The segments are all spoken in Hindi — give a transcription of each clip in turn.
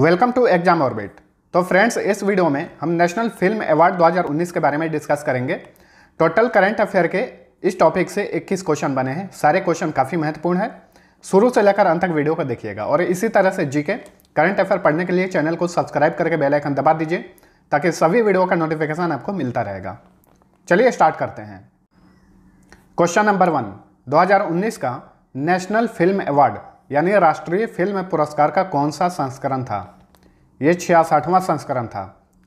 वेलकम टू एग्जाम ऑर्बिट तो फ्रेंड्स इस वीडियो में हम नेशनल फिल्म अवार्ड 2019 के बारे में डिस्कस करेंगे टोटल करंट अफेयर के इस टॉपिक से 21 क्वेश्चन बने हैं सारे क्वेश्चन काफ़ी महत्वपूर्ण है शुरू से लेकर अंत तक वीडियो को देखिएगा और इसी तरह से जी करंट अफेयर पढ़ने के लिए चैनल को सब्सक्राइब करके बेलाइकन दबा दीजिए ताकि सभी वीडियो का नोटिफिकेशन आपको मिलता रहेगा चलिए स्टार्ट करते हैं क्वेश्चन नंबर वन दो का नेशनल फिल्म अवार्ड यानी राष्ट्रीय फिल्म पुरस्कार का कौन सा संस्करण था ये छियासठवां संस्करण था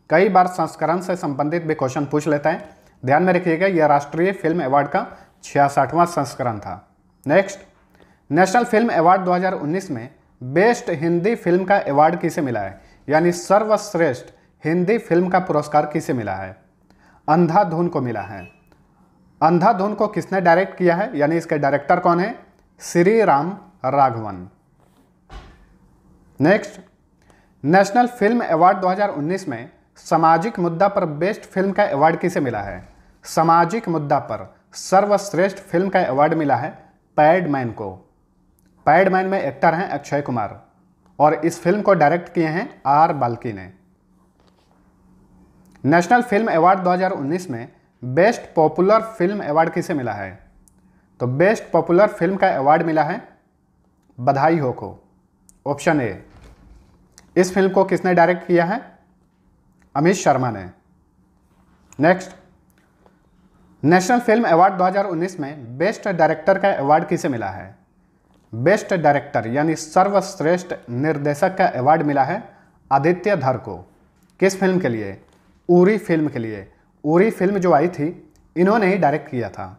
कई बार संस्करण से संबंधित भी क्वेश्चन पूछ लेता है ध्यान में रखिएगा यह राष्ट्रीय फिल्म अवार्ड का छियासठवां संस्करण था नेक्स्ट नेशनल फिल्म अवार्ड 2019 में बेस्ट हिंदी फिल्म का अवार्ड किसे मिला है यानी सर्वश्रेष्ठ हिंदी फिल्म का पुरस्कार किसे मिला है अंधाधुन को मिला है अंधाधुन को किसने डायरेक्ट किया है यानी इसके डायरेक्टर कौन है Shri Ram Raghavan next national film award 2019 में सामाजिक मुद्दा पर बेस्ट फिल्म का अवार्ड किसे मिला है सामाजिक मुद्दा पर सर्वश्रेष्ठ फिल्म का अवार्ड मिला है पैडमैन को पैडमैन में एक्टर हैं अक्षय कुमार और इस फिल्म को डायरेक्ट किए हैं आर बाल्की ने नेशनल फिल्म अवार्ड 2019 में बेस्ट पॉपुलर फिल्म अवार्ड किसे मिला है तो बेस्ट पॉपुलर फिल्म का अवार्ड मिला है बधाई हो को ऑप्शन ए इस फिल्म को किसने डायरेक्ट किया है अमित शर्मा ने नेक्स्ट नेशनल फिल्म अवार्ड 2019 में बेस्ट डायरेक्टर का अवार्ड किसे मिला है बेस्ट डायरेक्टर यानी सर्वश्रेष्ठ निर्देशक का अवार्ड मिला है आदित्य धर को किस फिल्म के लिए उरी फिल्म के लिए उरी फिल्म जो आई थी इन्होंने ही डायरेक्ट किया था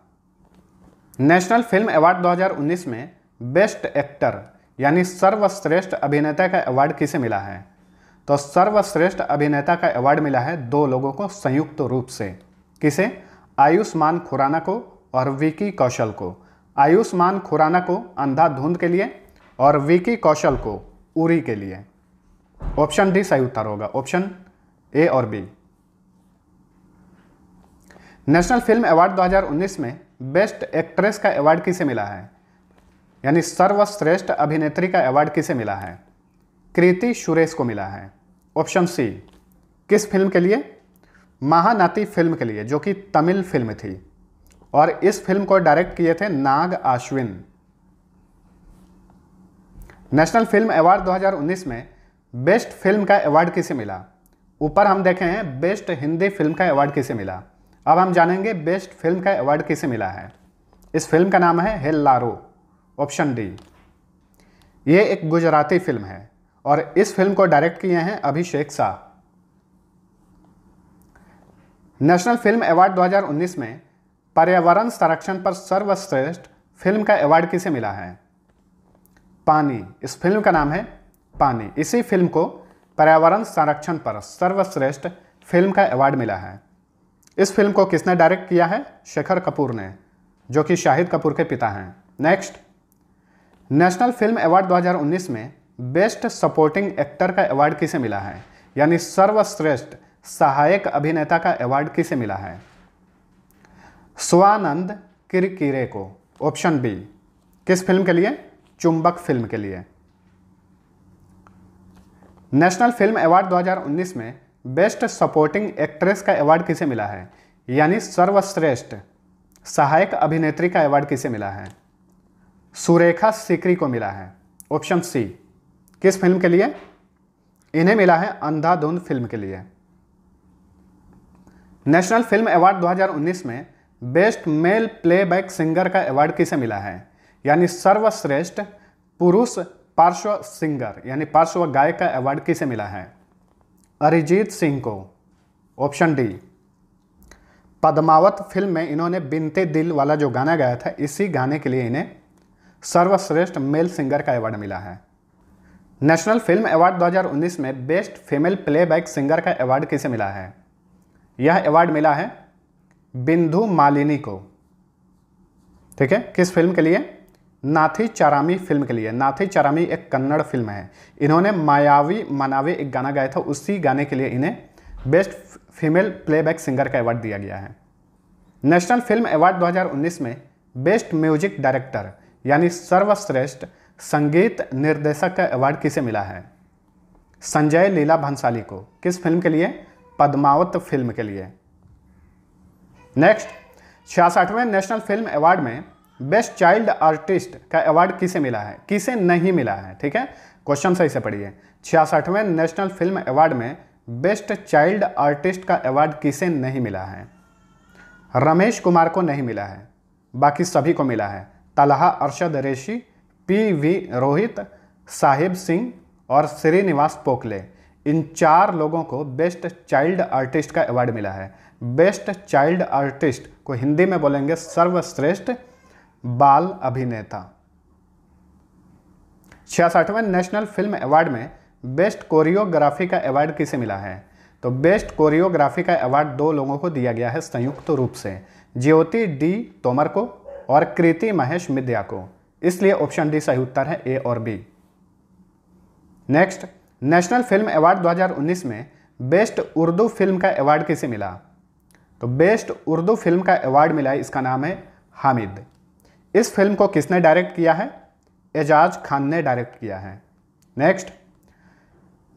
नेशनल फिल्म अवार्ड 2019 में बेस्ट एक्टर यानी सर्वश्रेष्ठ अभिनेता का अवार्ड किसे मिला है तो सर्वश्रेष्ठ अभिनेता का अवार्ड मिला है दो लोगों को संयुक्त रूप से किसे आयुष्मान खुराना को और विकी कौशल को आयुष्मान खुराना को अंधाधुंध के लिए और विकी कौशल को उरी के लिए ऑप्शन डी सही उत्तर होगा ऑप्शन ए और बी नेशनल फिल्म अवार्ड 2019 में बेस्ट एक्ट्रेस का अवार्ड किसे मिला है यानी सर्वश्रेष्ठ अभिनेत्री का अवार्ड किसे मिला है कृति सुरेश को मिला है ऑप्शन सी किस फिल्म के लिए महानाती फिल्म के लिए जो कि तमिल फिल्म थी और इस फिल्म को डायरेक्ट किए थे Nag Ashwin national film award 2019 में बेस्ट फिल्म का अवार्ड किसे मिला ऊपर हम देखे हैं बेस्ट हिंदी फिल्म का अवार्ड किसे मिला अब हम जानेंगे बेस्ट फिल्म का अवार्ड किसे मिला है इस फिल्म का नाम है हेल्लारो ऑप्शन डी ये एक गुजराती फिल्म है और इस फिल्म को डायरेक्ट किए हैं Abhishek Shah national film award 2019 में पर्यावरण संरक्षण पर सर्वश्रेष्ठ फिल्म का अवार्ड किसे मिला है पानी इस फिल्म का नाम है पानी इसी फिल्म को पर्यावरण संरक्षण पर सर्वश्रेष्ठ फिल्म का अवार्ड मिला है इस फिल्म को किसने डायरेक्ट किया है शेखर कपूर ने जो कि शाहिद कपूर के पिता हैं नेक्स्ट नेशनल फिल्म अवार्ड 2019 में बेस्ट सपोर्टिंग एक्टर का अवार्ड किसे मिला है यानी सर्वश्रेष्ठ सहायक अभिनेता का अवार्ड किसे मिला है स्वानंद किरकिरे को ऑप्शन बी किस फिल्म के लिए चुंबक फिल्म के लिए नेशनल फिल्म अवार्ड 2019 में बेस्ट सपोर्टिंग एक्ट्रेस का अवार्ड किसे मिला है यानी सर्वश्रेष्ठ सहायक अभिनेत्री का अवार्ड किसे मिला है सुरेखा सिकरी को मिला है ऑप्शन सी किस फिल्म के लिए इन्हें मिला है अंधाधुन फिल्म के लिए नेशनल फिल्म अवार्ड 2019 में बेस्ट मेल प्लेबैक सिंगर का अवार्ड किसे मिला है यानी सर्वश्रेष्ठ पुरुष पार्श्व सिंगर यानी पार्श्व गायक का अवार्ड किसे मिला है अरिजीत सिंह को ऑप्शन डी पद्मावत फिल्म में इन्होंने बिनते दिल वाला जो गाना गाया था इसी गाने के लिए इन्हें सर्वश्रेष्ठ मेल सिंगर का अवार्ड मिला है नेशनल फिल्म अवार्ड 2019 में बेस्ट फीमेल प्लेबैक सिंगर का अवार्ड किसे मिला है यह अवार्ड मिला है बिंदु मालिनी को ठीक है किस फिल्म के लिए नाथी चारामी फिल्म के लिए नाथी चारामी एक कन्नड़ फिल्म है इन्होंने मायावी मनावी एक गाना गाया था उसी गाने के लिए इन्हें बेस्ट फीमेल प्लेबैक सिंगर का अवार्ड दिया गया है नेशनल फिल्म अवार्ड 2019 में बेस्ट म्यूजिक डायरेक्टर यानी सर्वश्रेष्ठ संगीत निर्देशक का अवार्ड किसे मिला है संजय लीला भंसाली को किस फिल्म के लिए पद्मावत फिल्म के लिए नेक्स्ट छियासठवें नेशनल फिल्म अवार्ड में बेस्ट चाइल्ड आर्टिस्ट का अवार्ड किसे मिला है किसे नहीं मिला है ठीक है क्वेश्चन सही से पढ़िए छियासठवें नेशनल फिल्म अवार्ड में बेस्ट चाइल्ड आर्टिस्ट का अवार्ड किसे नहीं मिला है रमेश कुमार को नहीं मिला है बाकी सभी को मिला है तलहा अरशद रेशी पी वी रोहित साहिब सिंह और श्रीनिवास पोखले इन चार लोगों को बेस्ट चाइल्ड आर्टिस्ट का अवार्ड मिला है बेस्ट चाइल्ड आर्टिस्ट को हिंदी में बोलेंगे सर्वश्रेष्ठ बाल अभिनेता छियासठवें नेशनल फिल्म अवार्ड में बेस्ट कोरियोग्राफी का अवार्ड किसे मिला है तो बेस्ट कोरियोग्राफी का अवार्ड दो लोगों को दिया गया है संयुक्त रूप से ज्योति डी तोमर को और कृति महेश मिद्या को इसलिए ऑप्शन डी सही उत्तर है ए और B next national film award 2019 में बेस्ट उर्दू फिल्म का अवार्ड किसे मिला तो बेस्ट उर्दू फिल्म का अवार्ड मिला है इसका नाम है हामिद इस फिल्म को किसने डायरेक्ट किया है एजाज खान ने डायरेक्ट किया है नेक्स्ट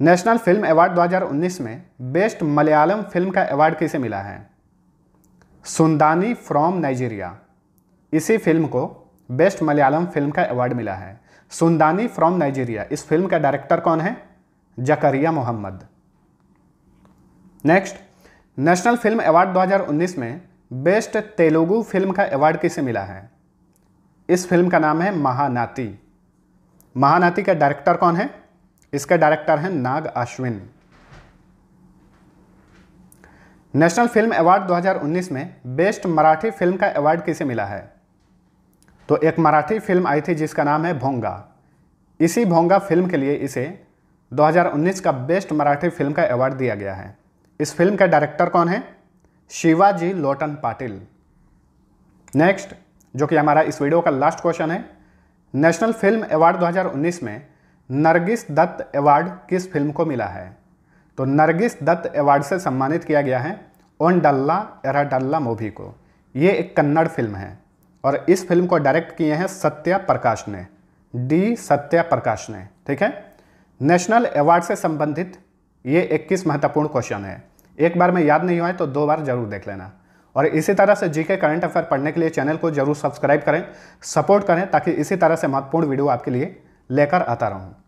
नेशनल फिल्म अवार्ड 2019 में बेस्ट मलयालम फिल्म का अवार्ड किसे मिला है सुंदानी फ्रॉम नाइजीरिया इसी फिल्म को बेस्ट मलयालम फिल्म का अवार्ड मिला है सुंदानी फ्रॉम नाइजीरिया इस फिल्म का डायरेक्टर कौन है Zakariya Mohammed next national film award 2019 में बेस्ट तेलुगु फिल्म का अवार्ड किसे मिला है इस फिल्म का नाम है महानाती महानाती का डायरेक्टर कौन है इसका डायरेक्टर है Nag Ashwin national film award 2019 में बेस्ट मराठी फिल्म का अवार्ड किसे मिला है तो एक मराठी फिल्म आई थी जिसका नाम है भोंगा इसी भोंगा फिल्म के लिए इसे 2019 का बेस्ट मराठी फिल्म का अवार्ड दिया गया है इस फिल्म का डायरेक्टर कौन है शिवाजी लोटन पाटिल नेक्स्ट जो कि हमारा इस वीडियो का लास्ट क्वेश्चन है नेशनल फिल्म अवार्ड 2019 में नरगिस दत्त अवार्ड किस फिल्म को मिला है तो नरगिस दत्त अवार्ड से सम्मानित किया गया है Ondalla Eradalla movie को ये एक कन्नड़ फिल्म है और इस फिल्म को डायरेक्ट किए हैं सत्या प्रकाश ने डी सत्या प्रकाश ने ठीक है नेशनल अवार्ड से संबंधित ये 21 महत्वपूर्ण क्वेश्चन है एक बार में याद नहीं हुआ है तो दो बार जरूर देख लेना और इसी तरह से जीके करंट अफेयर पढ़ने के लिए चैनल को जरूर सब्सक्राइब करें सपोर्ट करें ताकि इसी तरह से महत्वपूर्ण वीडियो आपके लिए लेकर आता रहूँ